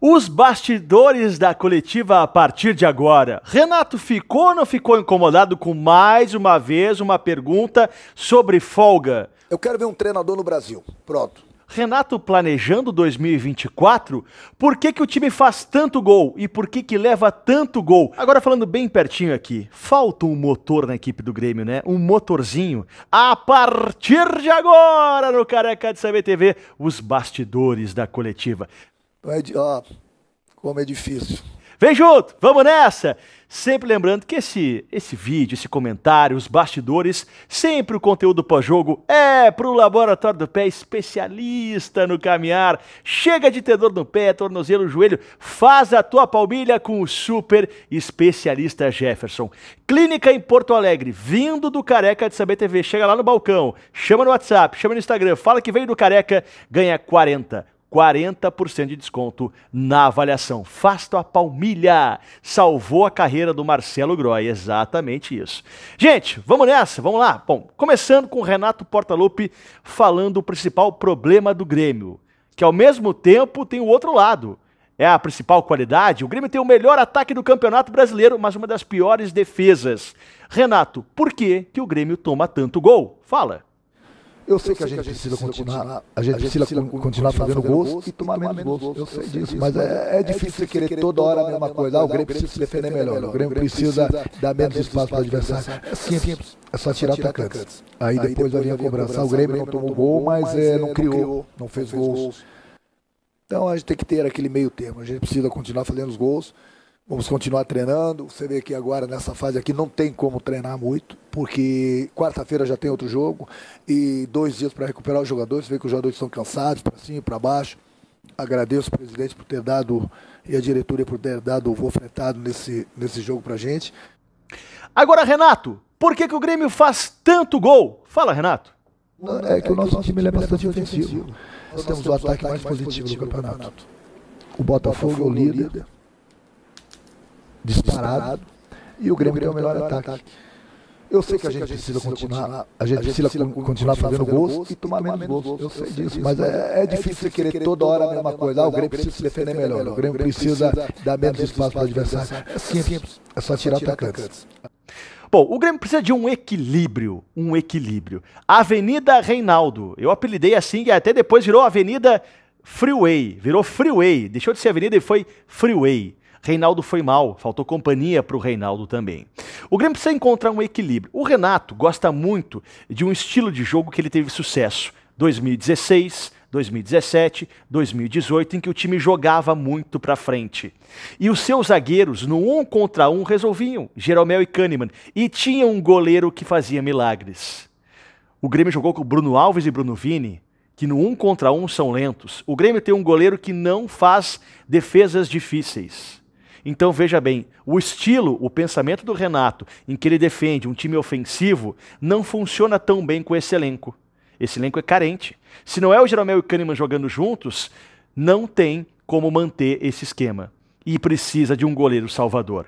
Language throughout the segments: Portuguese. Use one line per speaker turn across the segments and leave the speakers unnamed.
Os bastidores da coletiva a partir de agora. Renato ficou ou não ficou incomodado com mais uma vez uma pergunta sobre folga? Eu quero ver um treinador no Brasil. Pronto. Renato planejando 2024, por que, que o time faz tanto gol e por que, que leva tanto gol? Agora falando bem pertinho aqui, falta um motor na equipe do Grêmio, né? Um motorzinho. A partir de agora, no Careca de Saber TV, os bastidores da coletiva é, ó, como é difícil. Vem junto, vamos nessa! Sempre lembrando que esse, esse vídeo, esse comentário, os bastidores, sempre o conteúdo pós-jogo é para o Laboratório do Pé, especialista no caminhar. Chega de ter dor no pé, tornozelo, joelho, faz a tua palmilha com o super especialista Jefferson. Clínica em Porto Alegre, vindo do Careca de Saber TV. Chega lá no balcão, chama no WhatsApp, chama no Instagram, fala que veio do Careca, ganha 40. 40% de desconto na avaliação. Fasto a palmilha. Salvou a carreira do Marcelo Groy. Exatamente isso. Gente, vamos nessa, vamos lá. Bom, começando com o Renato Portaluppi falando o principal problema do Grêmio, que ao mesmo tempo tem o outro lado. É a principal qualidade. O Grêmio tem o melhor ataque do Campeonato Brasileiro, mas uma das piores defesas. Renato, por que, que o Grêmio toma tanto gol? Fala.
Eu sei, que a gente, precisa, continuar, a gente precisa, continuar, fazendo gols e tomar menos gols. Eu sei é disso, mas é, é difícil você querer toda hora a mesma coisa. Ah, o Grêmio precisa se defender melhor, o Grêmio precisa dar menos espaço para o adversário. É simples, é só tirar atacantes. Aí depois vai vir a cobrança. O Grêmio não tomou gol, mas é, não criou, não fez gols. Então a gente tem que ter aquele meio termo. A gente precisa continuar fazendo os gols Vamos continuar treinando. Você vê que agora nessa fase aqui não tem como treinar muito, porque quarta-feira já tem outro jogo e dois dias para recuperar os jogadores. Você vê que os jogadores estão cansados, para cima, para baixo. Agradeço o presidente por ter dado e a diretoria por ter dado o voo fretado nesse, nesse jogo para gente.
Agora, Renato, por que, que o Grêmio faz tanto gol? Fala, Renato.
É, é que o nosso time é, é bastante ofensivo. Nós temos o ataque mais positivo do campeonato. O Botafogo é o é líder disparado, e o Grêmio, o Grêmio tem o melhor ataque. ataque. Eu, eu sei, que a gente precisa continuar, a gente precisa continuar fazendo gols e tomar menos gols. Eu sei disso, mas é, é, é difícil você querer toda hora a mesma coisa. Ah, o Grêmio precisa se defender melhor, o Grêmio precisa dar menos espaço para o adversário. É simples, é só tirar atacantes.
Bom, o Grêmio precisa de um equilíbrio, um equilíbrio. Avenida Reinaldo, eu apelidei assim e até depois virou Avenida Freeway, virou Freeway, deixou de ser Avenida e foi Freeway. Reinaldo foi mal, faltou companhia para o Reinaldo também. O Grêmio precisa encontrar um equilíbrio. O Renato gosta muito de um estilo de jogo que ele teve sucesso. 2016, 2017, 2018, em que o time jogava muito para frente. E os seus zagueiros, no um contra um, resolviam, Jeromel e Kahneman, e tinha um goleiro que fazia milagres. O Grêmio jogou com Bruno Alves e Bruno Vini, que no um contra um são lentos. O Grêmio tem um goleiro que não faz defesas difíceis. Então veja bem, o estilo, o pensamento do Renato, em que ele defende um time ofensivo, não funciona tão bem com esse elenco. Esse elenco é carente. Se não é o Jeromel e o Kahneman jogando juntos, não tem como manter esse esquema. E precisa de um goleiro salvador.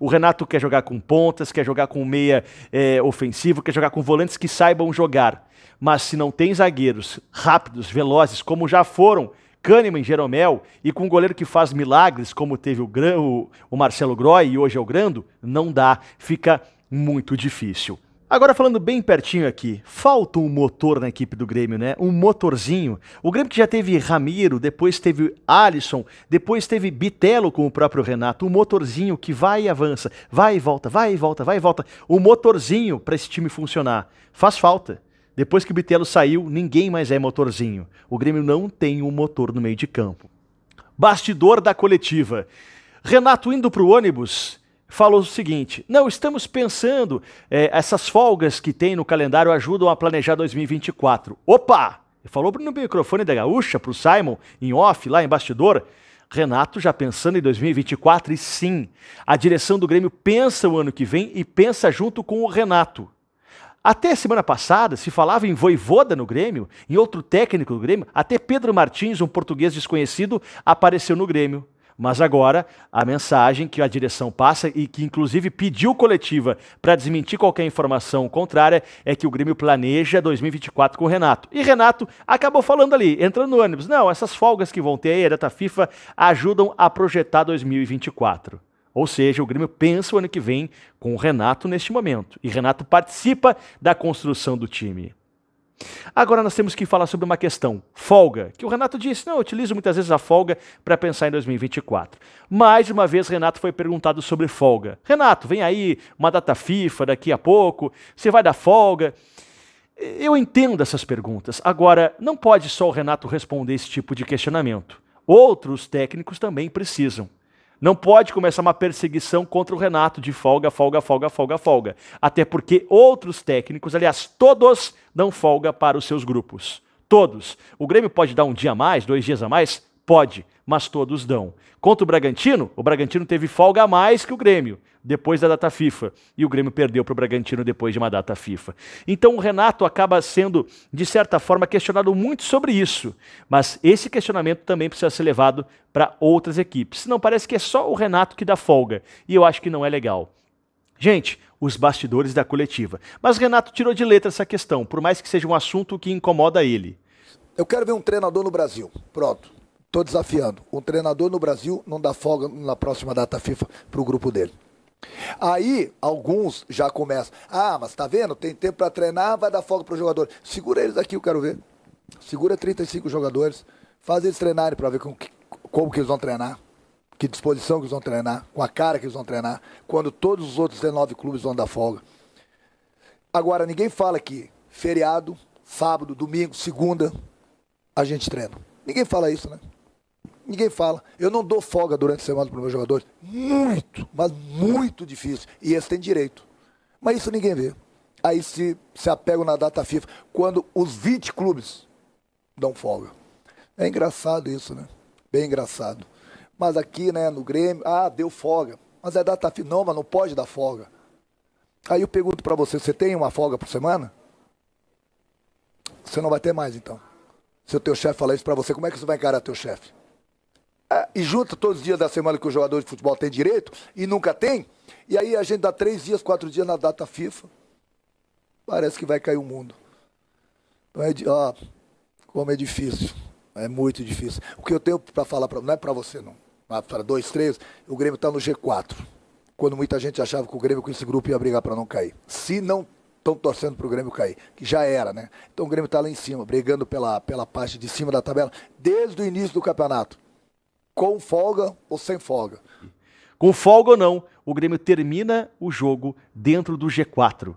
O Renato quer jogar com pontas, quer jogar com meia é, ofensivo, quer jogar com volantes que saibam jogar. Mas se não tem zagueiros rápidos, velozes, como já foram Kahneman, Jeromel e com um goleiro que faz milagres, como teve o, Gran, o, o Marcelo Groy e hoje é o Grando, não dá, fica muito difícil. Agora falando bem pertinho aqui, falta um motor na equipe do Grêmio, né? Um motorzinho. O Grêmio que já teve Ramiro, depois teve Alisson, depois teve Bitelo com o próprio Renato, um motorzinho que vai e avança, vai e volta, vai e volta, vai e volta. O motorzinho para esse time funcionar faz falta. Depois que o Bitelo saiu, ninguém mais é motorzinho. O Grêmio não tem um motor no meio de campo. Bastidor da coletiva. Renato indo para o ônibus falou o seguinte: não, estamos pensando, é, essas folgas que tem no calendário ajudam a planejar 2024. Opa! Falou no microfone da Gaúcha, para o Simon, em off, lá em bastidor. Renato já pensando em 2024 e sim, a direção do Grêmio pensa o ano que vem e pensa junto com o Renato. Até semana passada se falava em Voivoda no Grêmio, em outro técnico do Grêmio, até Pedro Martins, um português desconhecido, apareceu no Grêmio. Mas agora, a mensagem que a direção passa e que inclusive pediu coletiva para desmentir qualquer informação contrária é que o Grêmio planeja 2024 com o Renato. E Renato acabou falando ali, entrando no ônibus. Não, essas folgas que vão ter aí, a data FIFA, ajudam a projetar 2024. Ou seja, o Grêmio pensa o ano que vem com o Renato neste momento. E Renato participa da construção do time. Agora nós temos que falar sobre uma questão, folga, que o Renato disse, não, eu utilizo muitas vezes a folga para pensar em 2024. Mais uma vez Renato foi perguntado sobre folga. Renato, vem aí uma data FIFA daqui a pouco, você vai dar folga? Eu entendo essas perguntas. Agora, não pode só o Renato responder esse tipo de questionamento. Outros técnicos também precisam. Não pode começar uma perseguição contra o Renato de folga, folga, folga, folga, folga. Até porque outros técnicos, aliás, todos dão folga para os seus grupos. Todos. O Grêmio pode dar um dia a mais, dois dias a mais? Pode, mas todos dão. Contra o Bragantino, o Bragantino teve folga a mais que o Grêmio depois da data FIFA. E o Grêmio perdeu para o Bragantino depois de uma data FIFA. Então o Renato acaba sendo, de certa forma, questionado muito sobre isso. Mas esse questionamento também precisa ser levado para outras equipes. Senão parece que é só o Renato que dá folga. E eu acho que não é legal. Gente, os bastidores da coletiva. Mas Renato tirou de letra essa questão, por mais que seja um assunto que incomoda ele.
Eu quero ver um treinador no Brasil. Pronto. Estou desafiando. Um treinador no Brasil não dá folga na próxima data FIFA para o grupo dele. Aí, alguns já começam. Ah, mas tá vendo? Tem tempo para treinar, vai dar folga para o jogador. Segura eles aqui, eu quero ver. Segura 35 jogadores. Faz eles treinarem para ver com que, como que eles vão treinar. Que disposição que eles vão treinar. Com a cara que eles vão treinar. Quando todos os outros 19 clubes vão dar folga. Agora, ninguém fala que feriado, sábado, domingo, segunda, a gente treina. Ninguém fala isso, né? ninguém fala. Eu não dou folga durante a semana para os meus jogadores. Muito, mas muito difícil. E eles têm direito. Mas isso ninguém vê. Aí se, se apegam na data FIFA, quando os 20 clubes dão folga. É engraçado isso, né? Bem engraçado. Mas aqui, né, no Grêmio, ah, deu folga. Mas é data FIFA. Não, mas não pode dar folga. Aí eu pergunto para você, você tem uma folga por semana? Você não vai ter mais, então. Se o teu chefe falar isso para você, como é que você vai encarar teu chefe? É, e junta todos os dias da semana que o jogador de futebol tem direito e nunca tem, e aí a gente dá três dias, quatro dias na data FIFA, parece que vai cair o mundo. Não é, ó, como é difícil, é muito difícil. O que eu tenho para falar, pra, não é para você não, para dois, três, o Grêmio está no G4, quando muita gente achava que o Grêmio com esse grupo ia brigar para não cair. Se não estão torcendo para o Grêmio cair, que já era, né? Então o Grêmio está lá em cima, brigando pela, pela parte de cima da tabela, desde o início do campeonato. Com folga ou sem folga?
Com folga ou não, o Grêmio termina o jogo dentro do G4.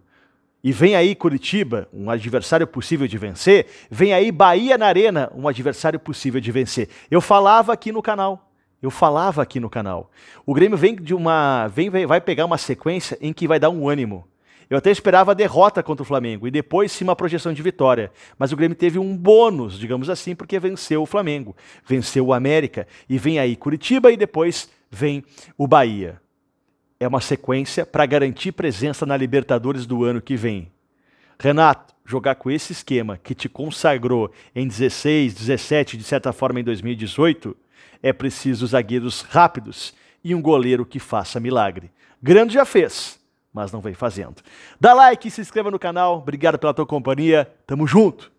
E vem aí Curitiba, um adversário possível de vencer. Vem aí Bahia na Arena, um adversário possível de vencer. Eu falava aqui no canal. Eu falava aqui no canal. O Grêmio vem de uma, vem vai pegar uma sequência em que vai dar um ânimo. Eu até esperava a derrota contra o Flamengo e depois sim uma projeção de vitória. Mas o Grêmio teve um bônus, digamos assim, porque venceu o Flamengo, venceu o América e vem aí Curitiba e depois vem o Bahia. É uma sequência para garantir presença na Libertadores do ano que vem. Renato, jogar com esse esquema que te consagrou em 16, 17, de certa forma em 2018, é preciso zagueiros rápidos e um goleiro que faça milagre. Grande já fez mas não vem fazendo. Dá like, se inscreva no canal. Obrigado pela tua companhia. Tamo junto.